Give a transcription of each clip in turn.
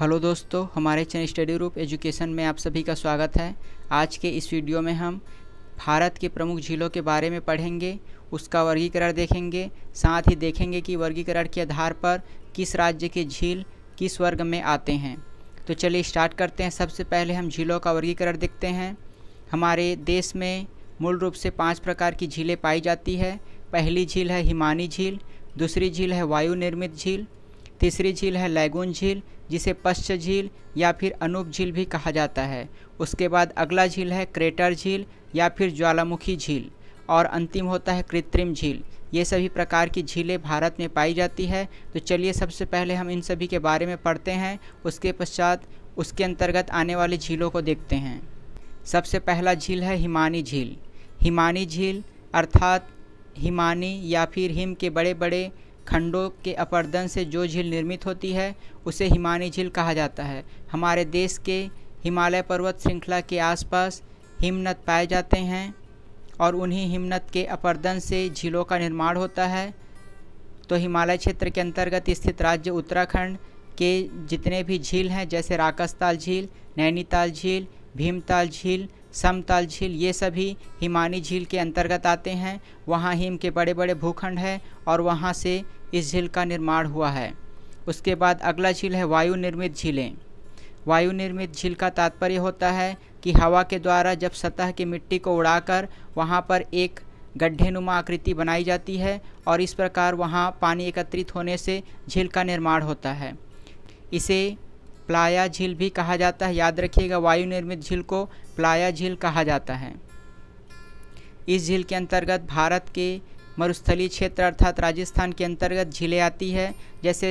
hello दोस्तों हमारे channel study group education में आप सभी का स्वागत है आज के इस वीडियो में हम भारत के प्रमुख झीलों के बारे में पढ़ेंगे उसका वर्गीकरण देखेंगे साथ ही देखेंगे कि वर्गीकरण के आधार पर किस राज्य के झील किस वर्ग में आते हैं तो चलिए स्टार्ट करते हैं सबसे पहले हम झीलों का वर्गीकरण देखते हैं हमारे देश में मूल रूप से पाँच प्रकार की झीलें पाई जाती है पहली झील है हिमानी झील दूसरी झील है वायु निर्मित झील तीसरी झील है लैगून झील जिसे पश्च झील या फिर अनूप झील भी कहा जाता है उसके बाद अगला झील है क्रेटर झील या फिर ज्वालामुखी झील और अंतिम होता है कृत्रिम झील ये सभी प्रकार की झीलें भारत में पाई जाती है तो चलिए सबसे पहले हम इन सभी के बारे में पढ़ते हैं उसके पश्चात उसके अंतर्गत आने वाली झीलों को देखते हैं सबसे पहला झील है हिमानी झील हिमानी झील अर्थात हिमानी या फिर हिम के बड़े बड़े खंडों के अपर्दन से जो झील निर्मित होती है उसे हिमानी झील कहा जाता है हमारे देश के हिमालय पर्वत श्रृंखला के आसपास हिमनद पाए जाते हैं और उन्हीं हिमनद के अपर्दन से झीलों का निर्माण होता है तो हिमालय क्षेत्र के अंतर्गत स्थित राज्य उत्तराखंड के जितने भी झील हैं जैसे राकसताल झील नैनीताल झील भीमताल झील समताल झील ये सभी हिमानी झील के अंतर्गत आते हैं वहाँ हिम के बड़े बड़े भूखंड हैं और वहाँ से इस झील का निर्माण हुआ है उसके बाद अगला झील है वायु निर्मित झीलें वायु निर्मित झील का तात्पर्य होता है कि हवा के द्वारा जब सतह की मिट्टी को उड़ाकर वहाँ पर एक गड्ढेनुमा आकृति बनाई जाती है और इस प्रकार वहाँ पानी एकत्रित होने से झील का निर्माण होता है इसे प्लाया झील भी कहा जाता है याद रखिएगा वायु निर्मित झील को प्लाया झील कहा जाता है इस झील के अंतर्गत भारत के मरुस्थलीय क्षेत्र अर्थात राजस्थान के अंतर्गत झीलें आती है जैसे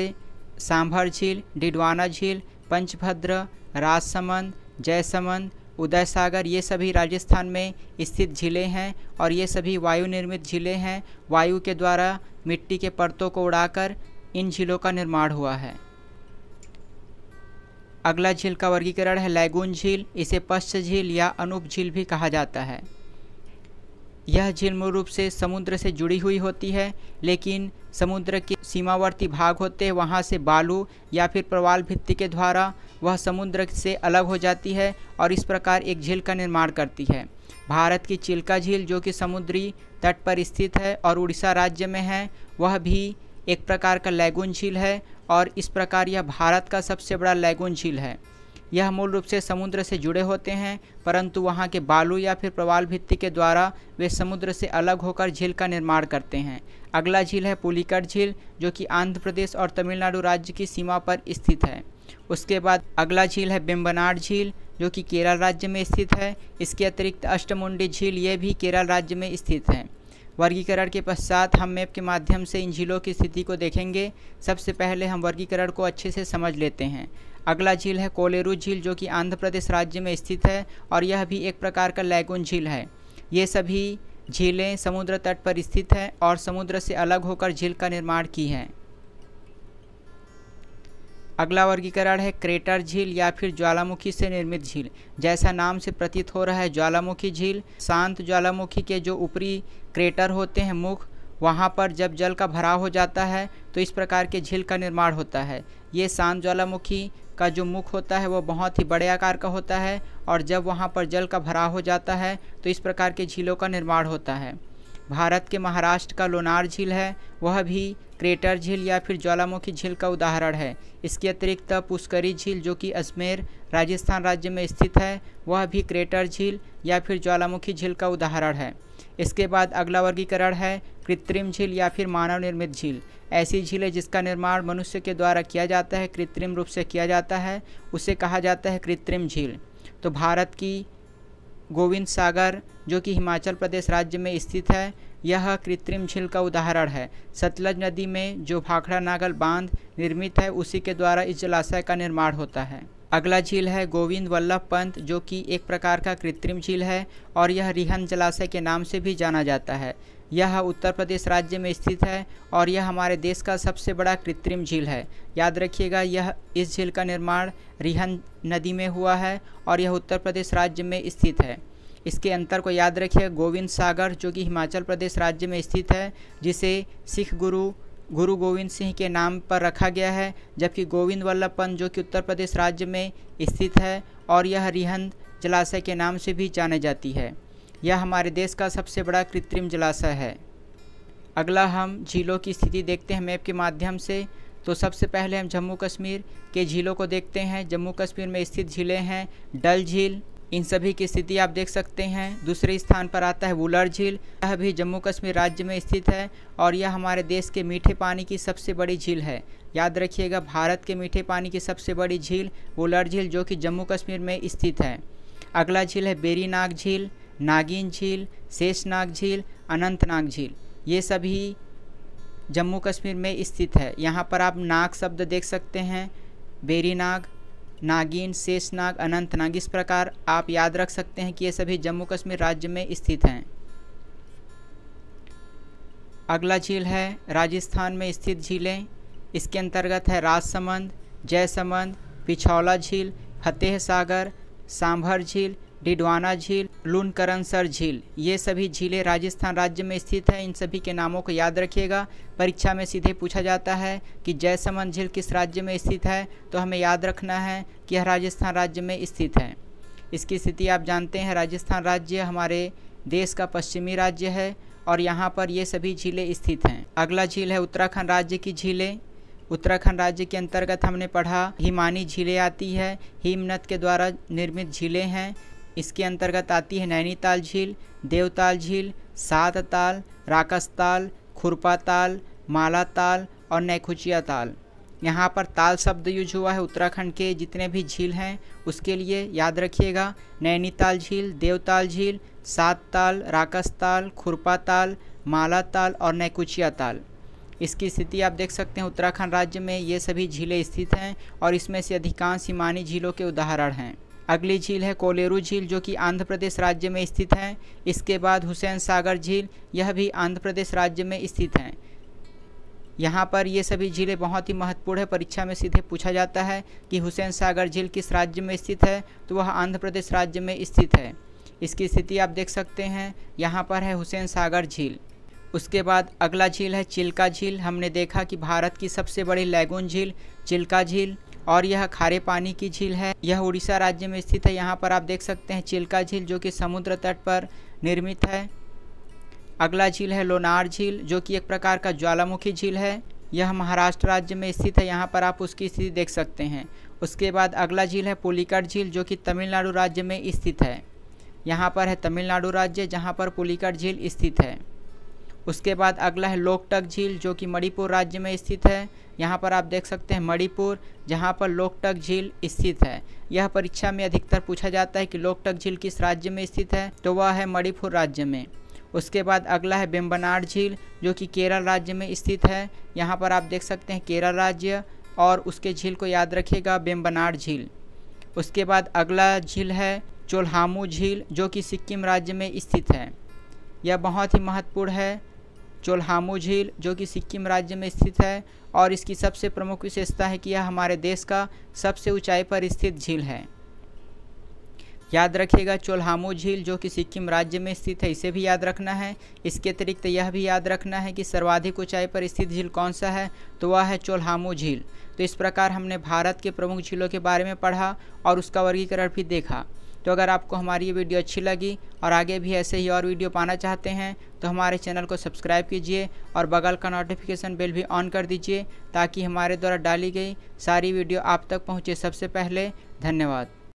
सांभर झील डिडवाना झील पंचभद्र राजसमंद जयसमंद उदय सागर ये सभी राजस्थान में स्थित झीलें हैं और ये सभी वायु निर्मित झीलें हैं वायु के द्वारा मिट्टी के परतों को उड़ाकर इन झीलों का निर्माण हुआ है अगला झील का वर्गीकरण है लैगून झील इसे पश्च झील या अनूप झील भी कहा जाता है यह झील मूल रूप से समुद्र से जुड़ी हुई होती है लेकिन समुद्र के सीमावर्ती भाग होते वहाँ से बालू या फिर प्रवाल भित्ति के द्वारा वह समुद्र से अलग हो जाती है और इस प्रकार एक झील का निर्माण करती है भारत की चिल्का झील जो कि समुद्री तट पर स्थित है और उड़ीसा राज्य में है वह भी एक प्रकार का लैगून झील है और इस प्रकार यह भारत का सबसे बड़ा लैगून झील है यह मूल रूप से समुद्र से जुड़े होते हैं परंतु वहाँ के बालू या फिर प्रवाल भित्ति के द्वारा वे समुद्र से अलग होकर झील का निर्माण करते हैं अगला झील है पुलिकट झील जो कि आंध्र प्रदेश और तमिलनाडु राज्य की सीमा पर स्थित है उसके बाद अगला झील है बेम्बनाड झील जो कि केरल राज्य में स्थित है इसके अतिरिक्त अष्टमुंडी झील ये भी केरल राज्य में स्थित है वर्गीकरण के पश्चात हम मैप के माध्यम से इन झीलों की स्थिति को देखेंगे सबसे पहले हम वर्गीकरण को अच्छे से समझ लेते हैं अगला झील है कोलेरू झील जो कि आंध्र प्रदेश राज्य में स्थित है और यह भी एक प्रकार का लैगून झील है ये सभी झीलें समुद्र तट पर स्थित हैं और समुद्र से अलग होकर झील का निर्माण की है अगला वर्गीकरण है क्रेटर झील या फिर ज्वालामुखी से निर्मित झील जैसा नाम से प्रतीत हो रहा है ज्वालामुखी झील शांत ज्वालामुखी के जो ऊपरी क्रेटर होते हैं मुख वहाँ पर जब जल का भराव हो जाता है तो इस प्रकार के झील का निर्माण होता है ये शांत ज्वालामुखी का जो मुख होता है वो बहुत ही बड़े आकार का होता है और जब वहाँ पर जल का भराव हो जाता है तो इस प्रकार के झीलों का निर्माण होता है भारत के महाराष्ट्र का लोनार झील है वह भी क्रेटर झील या फिर ज्वालामुखी झील का उदाहरण है इसके अतिरिक्त पुष्करी झील जो कि अजमेर राजस्थान राज्य में स्थित है वह भी क्रेटर झील या फिर ज्वालामुखी झील का उदाहरण है इसके बाद अगला वर्गीकरण है कृत्रिम झील या फिर मानव निर्मित झील ऐसी झीलें जिसका निर्माण मनुष्य के द्वारा किया जाता है कृत्रिम रूप से किया जाता है उसे कहा जाता है कृत्रिम झील तो भारत की गोविंद सागर जो कि हिमाचल प्रदेश राज्य में स्थित है यह कृत्रिम झील का उदाहरण है सतलज नदी में जो भाखड़ा नागल बांध निर्मित है उसी के द्वारा इस जलाशय का निर्माण होता है अगला झील है गोविंद वल्लभ पंत जो कि एक प्रकार का कृत्रिम झील है और यह रिहन जलाशय के नाम से भी जाना जाता है यह उत्तर प्रदेश राज्य में स्थित है और यह हमारे देश का सबसे बड़ा कृत्रिम झील है याद रखिएगा यह इस झील का निर्माण रिहन नदी में हुआ है और यह उत्तर प्रदेश राज्य में स्थित है इसके अंतर को याद रखिए गोविंद सागर जो कि हिमाचल प्रदेश राज्य में स्थित है जिसे सिख गुरु गुरु गोविंद सिंह के नाम पर रखा गया है जबकि गोविंद वल्लभ पंत जो कि उत्तर प्रदेश राज्य में स्थित है और यह रिहंद जलाशय के नाम से भी जानी जाती है यह हमारे देश का सबसे बड़ा कृत्रिम जलाशय है अगला हम झीलों की स्थिति देखते हैं मैप के माध्यम से तो सबसे पहले हम जम्मू कश्मीर के झीलों को देखते हैं जम्मू कश्मीर में स्थित झीलें हैं डल झील इन सभी की स्थिति आप देख सकते हैं दूसरे स्थान पर आता है वुलर झील यह भी जम्मू कश्मीर राज्य में स्थित है और यह हमारे देश के मीठे पानी की सबसे बड़ी झील है याद रखिएगा भारत के मीठे पानी की सबसे बड़ी झील वुलर झील जो कि जम्मू कश्मीर में स्थित है अगला झील है बेरीनाग झील नागिन झील शेषनाग झील अनंतनाग झील ये सभी जम्मू कश्मीर में स्थित है यहाँ पर आप नाग शब्द देख सकते हैं बेरीनाग नागिन शेषनाग अनंतनाग इस प्रकार आप याद रख सकते हैं कि ये सभी जम्मू कश्मीर राज्य में स्थित हैं अगला झील है राजस्थान में स्थित झीलें इसके अंतर्गत है राजसमंद जयसमंद पिछौला झील फतेह सागर सांभर झील डिडवाना झील लूनकरनसर झील ये सभी झीलें राजस्थान राज्य में स्थित हैं इन सभी के नामों को याद रखिएगा परीक्षा में सीधे पूछा जाता है कि जयसमंद झील किस राज्य में स्थित है तो हमें याद रखना है कि यह राजस्थान राज्य में स्थित है इसकी स्थिति आप जानते हैं राजस्थान राज्य हमारे देश का पश्चिमी राज्य है और यहाँ पर ये सभी झीलें स्थित हैं अगला झील है उत्तराखंड राज्य की झीलें उत्तराखंड राज्य के अंतर्गत हमने पढ़ा हिमानी झीलें आती है हिमनत के द्वारा निर्मित झीलें हैं इसके अंतर्गत आती है नैनीताल झील देवताल झील सात ताल राकस ताल खुरपा ताल माला ताल और नैखुचिया ताल यहाँ पर ताल शब्द यूज हुआ है उत्तराखंड के जितने भी झील हैं उसके लिए याद रखिएगा नैनीताल झील देवताल झील सात ताल राकस ताल खुरपा ताल माला ताल और नैकुचिया ताल इसकी स्थिति आप देख सकते हैं उत्तराखंड राज्य में ये सभी झीलें स्थित हैं और इसमें से अधिकांश हिमानी झीलों के उदाहरण हैं अगली झील है कोलेरू झील जो कि आंध्र प्रदेश राज्य में स्थित है इसके बाद हुसैन सागर झील यह भी आंध्र प्रदेश राज्य में स्थित हैं यहाँ पर ये सभी झीलें बहुत ही महत्वपूर्ण है परीक्षा में सीधे पूछा जाता है कि हुसैन सागर झील किस राज्य में स्थित है तो वह आंध्र प्रदेश राज्य में स्थित है इसकी स्थिति आप देख सकते हैं यहाँ पर है हुसैन सागर झील उसके बाद अगला झील है चिल्का झील हमने देखा कि भारत की सबसे बड़ी लैगून झील चिल्का झील और यह खारे पानी की झील है यह उड़ीसा राज्य में स्थित है यहाँ पर आप देख सकते हैं चिल्का झील जो कि समुद्र तट पर निर्मित है अगला झील है लोनार झील जो कि एक प्रकार का ज्वालामुखी झील है यह महाराष्ट्र राज्य में स्थित है यहाँ पर आप उसकी स्थिति देख सकते हैं उसके बाद अगला झील है पुलिकट झील जो कि तमिलनाडु राज्य में स्थित है यहाँ पर है तमिलनाडु राज्य जहाँ पर पुलिकट झील स्थित है उसके बाद अगला है लोकटक झील जो कि मणिपुर राज्य में स्थित है यहाँ पर आप देख सकते हैं मणिपुर जहाँ पर लोकटक झील स्थित है यह परीक्षा में अधिकतर पूछा जाता है कि लोकटक झील किस राज्य में स्थित है तो वह है मणिपुर राज्य में उसके बाद अगला है बेम्बनाड झील जो कि केरल राज्य में स्थित है यहाँ पर आप देख सकते हैं केरल राज्य और उसके झील को याद रखिएगा बेम्बनाड झील उसके बाद अगला झील है चोलहामू झील जो कि सिक्किम राज्य में स्थित है यह बहुत ही महत्वपूर्ण है चोलहामू झील जो कि सिक्किम राज्य में स्थित है और इसकी सबसे प्रमुख विशेषता है कि यह हमारे देश का सबसे ऊंचाई पर स्थित झील है याद रखिएगा चोल्हामू झील जो कि सिक्किम राज्य में स्थित है इसे भी याद रखना है इसके अतिरिक्त यह भी याद रखना है कि सर्वाधिक ऊंचाई पर स्थित झील कौन सा है तो वह है चोल्हामू झील तो इस प्रकार हमने भारत के प्रमुख झीलों के बारे में पढ़ा और उसका वर्गीकरण भी देखा तो अगर आपको हमारी ये वीडियो अच्छी लगी और आगे भी ऐसे ही और वीडियो पाना चाहते हैं तो हमारे चैनल को सब्सक्राइब कीजिए और बगल का नोटिफिकेशन बेल भी ऑन कर दीजिए ताकि हमारे द्वारा डाली गई सारी वीडियो आप तक पहुँचे सबसे पहले धन्यवाद